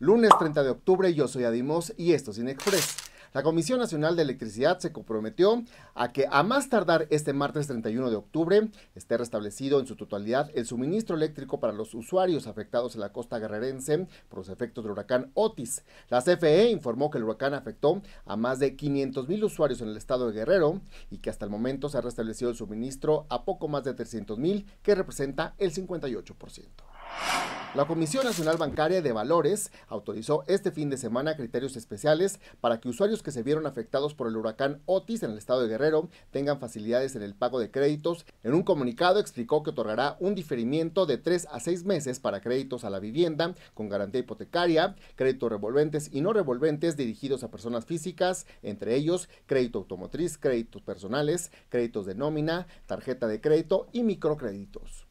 Lunes 30 de octubre, yo soy Adimos y esto es Inexpress. La Comisión Nacional de Electricidad se comprometió a que a más tardar este martes 31 de octubre esté restablecido en su totalidad el suministro eléctrico para los usuarios afectados en la costa guerrerense por los efectos del huracán Otis. La CFE informó que el huracán afectó a más de 500 mil usuarios en el estado de Guerrero y que hasta el momento se ha restablecido el suministro a poco más de 300 mil, que representa el 58%. La Comisión Nacional Bancaria de Valores autorizó este fin de semana criterios especiales para que usuarios que se vieron afectados por el huracán Otis en el estado de Guerrero tengan facilidades en el pago de créditos. En un comunicado explicó que otorgará un diferimiento de 3 a 6 meses para créditos a la vivienda con garantía hipotecaria, créditos revolventes y no revolventes dirigidos a personas físicas, entre ellos crédito automotriz, créditos personales, créditos de nómina, tarjeta de crédito y microcréditos.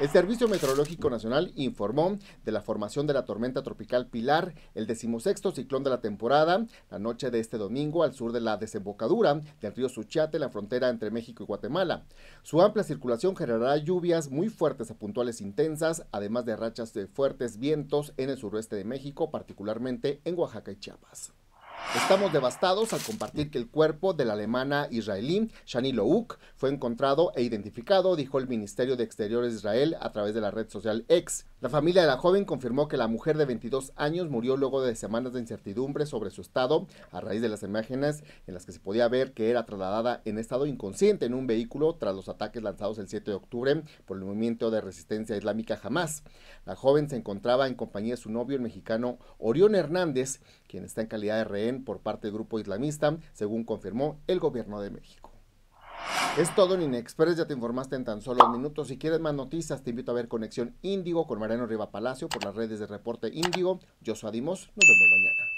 El Servicio Meteorológico Nacional informó de la formación de la tormenta tropical Pilar, el decimosexto ciclón de la temporada, la noche de este domingo al sur de la desembocadura del río Suchiate, la frontera entre México y Guatemala. Su amplia circulación generará lluvias muy fuertes a puntuales intensas, además de rachas de fuertes vientos en el suroeste de México, particularmente en Oaxaca y Chiapas. Estamos devastados al compartir que el cuerpo de la alemana israelí Shani Louk fue encontrado e identificado, dijo el Ministerio de Exteriores de Israel a través de la red social X. La familia de la joven confirmó que la mujer de 22 años murió luego de semanas de incertidumbre sobre su estado a raíz de las imágenes en las que se podía ver que era trasladada en estado inconsciente en un vehículo tras los ataques lanzados el 7 de octubre por el movimiento de resistencia islámica Hamas. La joven se encontraba en compañía de su novio, el mexicano Orión Hernández, quien está en calidad de rehén por parte del grupo islamista, según confirmó el gobierno de México. Es todo en Inexpress, ya te informaste en tan solo minutos. Si quieres más noticias, te invito a ver Conexión Índigo con Mariano Riva Palacio por las redes de Reporte Índigo. Yo soy Adimos, nos vemos mañana.